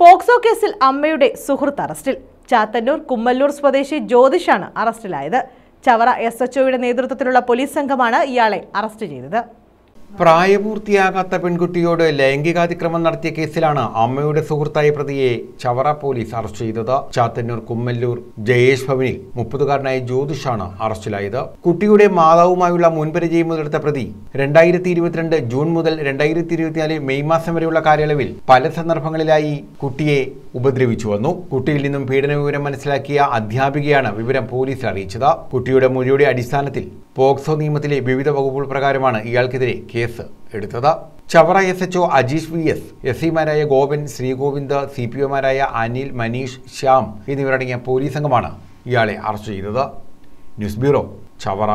POCSO കേസിൽ അമ്മയുടെ സുഹൃത്ത് അറസ്റ്റിൽ ചാത്തന്നൂർ കുമ്മല്ലൂർ സ്വദേശി ജ്യോതിഷാണ് അറസ്റ്റിലായത് ചവറ എസ് എച്ച്ഒയുടെ നേതൃത്വത്തിലുള്ള പോലീസ് സംഘമാണ് ഇയാളെ അറസ്റ്റ് ചെയ്തത് പ്രായപൂർത്തിയാകാത്ത പെൺകുട്ടിയോട് ലൈംഗികാതിക്രമം നടത്തിയ കേസിലാണ് അമ്മയുടെ സുഹൃത്തായ പ്രതിയെ ചവറ പോലീസ് അറസ്റ്റ് ചെയ്തത് ചാത്തന്നൂർ കുമ്മല്ലൂർ ജയേഷ് ഭവനിൽ മുപ്പതുകാരനായ ജ്യോതിഷാണ് അറസ്റ്റിലായത് കുട്ടിയുടെ മാതാവുമായുള്ള മുൻപരിചയം മുതലെടുത്ത പ്രതി രണ്ടായിരത്തി ഇരുപത്തിരണ്ട് ജൂൺ മുതൽ രണ്ടായിരത്തി ഇരുപത്തിനാല് മെയ് മാസം വരെയുള്ള കാലയളവിൽ പല സന്ദർഭങ്ങളിലായി കുട്ടിയെ ഉപദ്രവിച്ചു വന്നു കുട്ടിയിൽ നിന്നും പീഡന വിവരം മനസ്സിലാക്കിയ അധ്യാപികയാണ് വിവരം പോലീസിൽ അറിയിച്ചത് കുട്ടിയുടെ മൊഴിയുടെ അടിസ്ഥാനത്തിൽ പോക്സോ നിയമത്തിലെ വിവിധ വകുപ്പുകൾ പ്രകാരമാണ് ഇയാൾക്കെതിരെ കേസ് കേസ് എടുത്തത് Chavara S HO Ajeesh V S S സിമാരായ ഗോവിൻ ശ്രീഗോവിന്ദ് സി പി ഒമാരായ അനിൽ മനീഷ് ശ്യാം എന്നിവരടങ്ങിയ പോലീസ് സംഘമാണ് ഇയാളെ അറസ്റ്റ് ചെയ്തത് ന്യൂസ് ബ്യൂറോ ചവറ